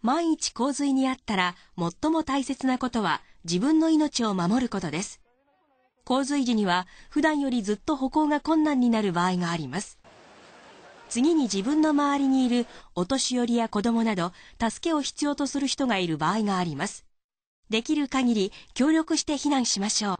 万一洪水にあったら最も大切なことは自分の命を守ることです。洪水時には普段よりずっと歩行が困難になる場合があります。次に自分の周りにいるお年寄りや子供など助けを必要とする人がいる場合があります。できる限り協力して避難しましょう。